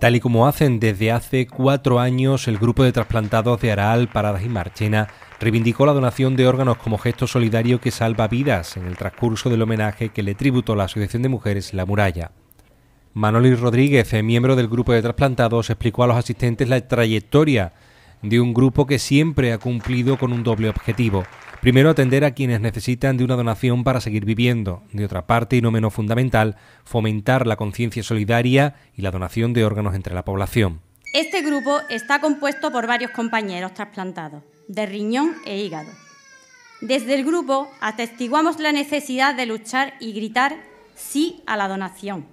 tal y como hacen desde hace cuatro años el grupo de trasplantados de Aral, Paradas y Marchena, reivindicó la donación de órganos como gesto solidario que salva vidas en el transcurso del homenaje que le tributó la Asociación de Mujeres La Muralla. Manolis Rodríguez, eh, miembro del grupo de trasplantados, explicó a los asistentes la trayectoria de un grupo que siempre ha cumplido con un doble objetivo. Primero, atender a quienes necesitan de una donación para seguir viviendo. De otra parte, y no menos fundamental, fomentar la conciencia solidaria y la donación de órganos entre la población. Este grupo está compuesto por varios compañeros trasplantados, de riñón e hígado. Desde el grupo atestiguamos la necesidad de luchar y gritar sí a la donación,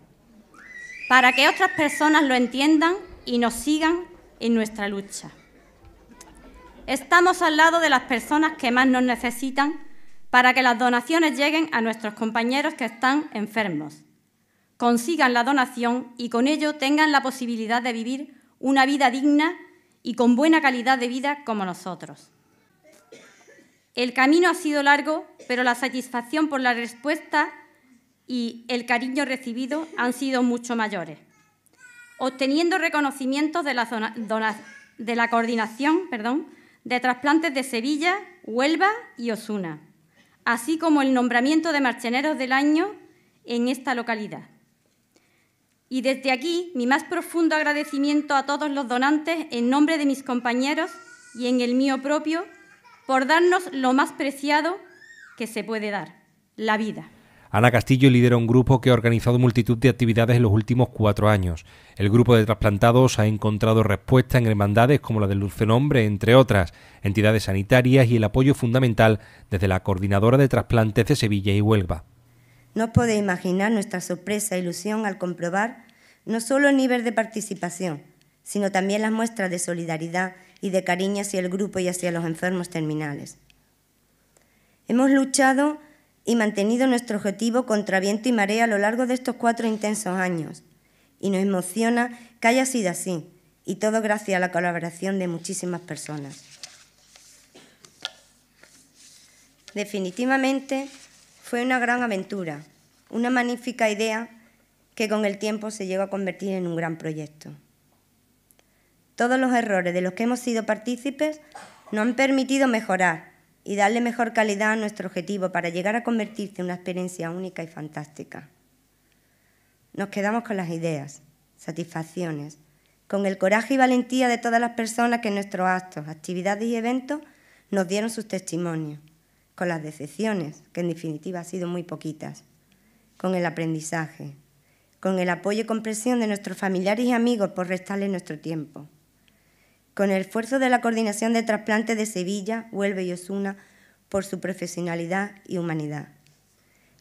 para que otras personas lo entiendan y nos sigan en nuestra lucha estamos al lado de las personas que más nos necesitan para que las donaciones lleguen a nuestros compañeros que están enfermos, consigan la donación y con ello tengan la posibilidad de vivir una vida digna y con buena calidad de vida como nosotros. El camino ha sido largo, pero la satisfacción por la respuesta y el cariño recibido han sido mucho mayores, obteniendo reconocimientos de la, coordinación perdón, de trasplantes de Sevilla, Huelva y Osuna, así como el nombramiento de Marcheneros del Año en esta localidad. Y desde aquí, mi más profundo agradecimiento a todos los donantes en nombre de mis compañeros y en el mío propio por darnos lo más preciado que se puede dar, la vida. Ana Castillo lidera un grupo que ha organizado multitud de actividades en los últimos cuatro años. El grupo de trasplantados ha encontrado respuesta en hermandades como la del Nombre, entre otras, entidades sanitarias y el apoyo fundamental desde la Coordinadora de Trasplantes de Sevilla y Huelva. No os podéis imaginar nuestra sorpresa e ilusión al comprobar no solo el nivel de participación, sino también las muestras de solidaridad y de cariño hacia el grupo y hacia los enfermos terminales. Hemos luchado y mantenido nuestro objetivo contra viento y marea a lo largo de estos cuatro intensos años. Y nos emociona que haya sido así, y todo gracias a la colaboración de muchísimas personas. Definitivamente fue una gran aventura, una magnífica idea que con el tiempo se llegó a convertir en un gran proyecto. Todos los errores de los que hemos sido partícipes nos han permitido mejorar y darle mejor calidad a nuestro objetivo para llegar a convertirse en una experiencia única y fantástica. Nos quedamos con las ideas, satisfacciones, con el coraje y valentía de todas las personas que en nuestros actos, actividades y eventos nos dieron sus testimonios, con las decepciones, que en definitiva han sido muy poquitas, con el aprendizaje, con el apoyo y comprensión de nuestros familiares y amigos por restarle nuestro tiempo con el esfuerzo de la Coordinación de Trasplantes de Sevilla, vuelve y Osuna, por su profesionalidad y humanidad.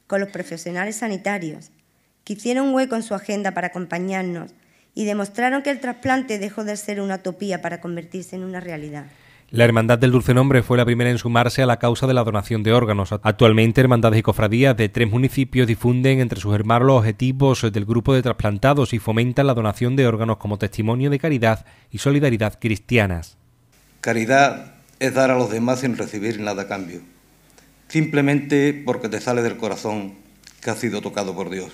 Con los profesionales sanitarios, que hicieron hueco en su agenda para acompañarnos y demostraron que el trasplante dejó de ser una utopía para convertirse en una realidad. La Hermandad del Dulce Nombre fue la primera en sumarse a la causa de la donación de órganos. Actualmente, hermandades y cofradías de tres municipios difunden entre sus hermanos los objetivos del grupo de trasplantados y fomentan la donación de órganos como testimonio de caridad y solidaridad cristianas. Caridad es dar a los demás sin recibir nada a cambio, simplemente porque te sale del corazón que ha sido tocado por Dios.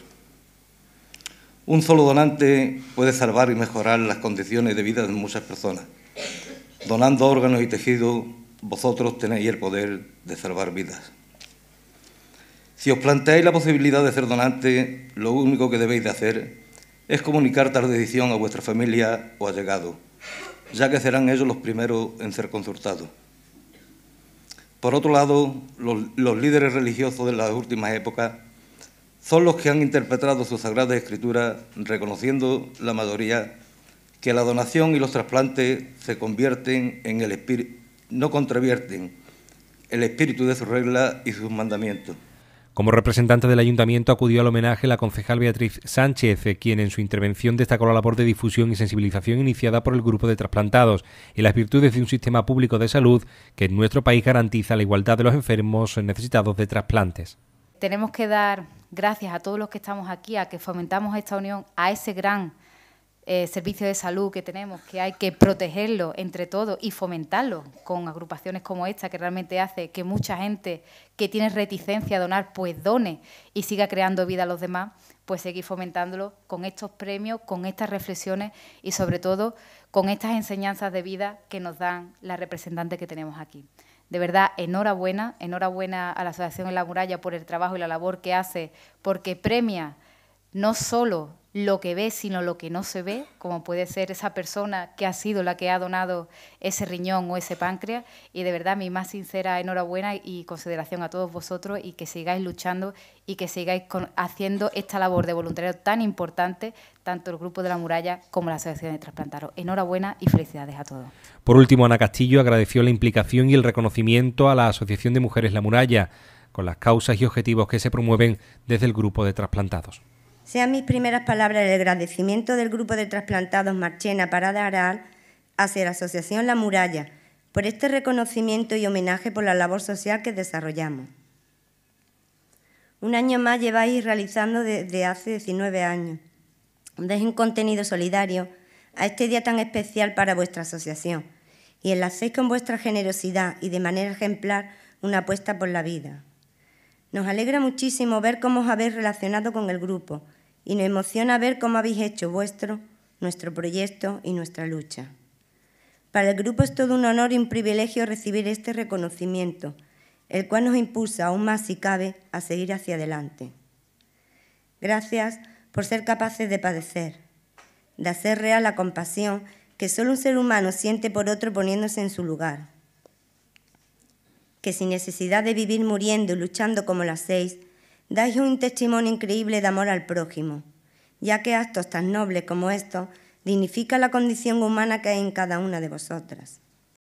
Un solo donante puede salvar y mejorar las condiciones de vida de muchas personas Donando órganos y tejidos, vosotros tenéis el poder de salvar vidas. Si os planteáis la posibilidad de ser donante, lo único que debéis de hacer es comunicar tal decisión a vuestra familia o allegado, ya que serán ellos los primeros en ser consultados. Por otro lado, los, líderes religiosos de las últimas épocas son los que han interpretado su Sagrada Escritura reconociendo la mayoría que la donación y los trasplantes se convierten en el espíritu, no contravierten el espíritu de sus reglas y sus mandamientos. Como representante del ayuntamiento acudió al homenaje la concejal Beatriz Sánchez, eh, quien en su intervención destacó la labor de difusión y sensibilización iniciada por el grupo de trasplantados y las virtudes de un sistema público de salud que en nuestro país garantiza la igualdad de los enfermos necesitados de trasplantes. Tenemos que dar gracias a todos los que estamos aquí, a que fomentamos esta unión, a ese gran eh, servicio servicios de salud que tenemos, que hay que protegerlo entre todos y fomentarlo con agrupaciones como esta, que realmente hace que mucha gente que tiene reticencia a donar, pues done y siga creando vida a los demás, pues seguir fomentándolo con estos premios, con estas reflexiones y sobre todo con estas enseñanzas de vida que nos dan la representantes que tenemos aquí. De verdad, enhorabuena, enhorabuena a la Asociación en la Muralla por el trabajo y la labor que hace, porque premia no solo lo que ve, sino lo que no se ve, como puede ser esa persona que ha sido la que ha donado ese riñón o ese páncreas. Y de verdad, mi más sincera enhorabuena y consideración a todos vosotros y que sigáis luchando y que sigáis haciendo esta labor de voluntariado tan importante, tanto el Grupo de la Muralla como la Asociación de Trasplantados. Enhorabuena y felicidades a todos. Por último, Ana Castillo agradeció la implicación y el reconocimiento a la Asociación de Mujeres La Muralla con las causas y objetivos que se promueven desde el Grupo de Trasplantados sean mis primeras palabras el agradecimiento del grupo de trasplantados Marchena Parada Aral hacia la Asociación La Muralla por este reconocimiento y homenaje por la labor social que desarrollamos. Un año más lleváis realizando desde hace 19 años. un contenido solidario a este día tan especial para vuestra asociación y enlacéis con vuestra generosidad y de manera ejemplar una apuesta por la vida. Nos alegra muchísimo ver cómo os habéis relacionado con el grupo y nos emociona ver cómo habéis hecho vuestro, nuestro proyecto y nuestra lucha. Para el grupo es todo un honor y un privilegio recibir este reconocimiento, el cual nos impulsa aún más si cabe a seguir hacia adelante. Gracias por ser capaces de padecer, de hacer real la compasión que solo un ser humano siente por otro poniéndose en su lugar que sin necesidad de vivir muriendo y luchando como las seis, dais un testimonio increíble de amor al prójimo, ya que actos tan nobles como estos dignifican la condición humana que hay en cada una de vosotras.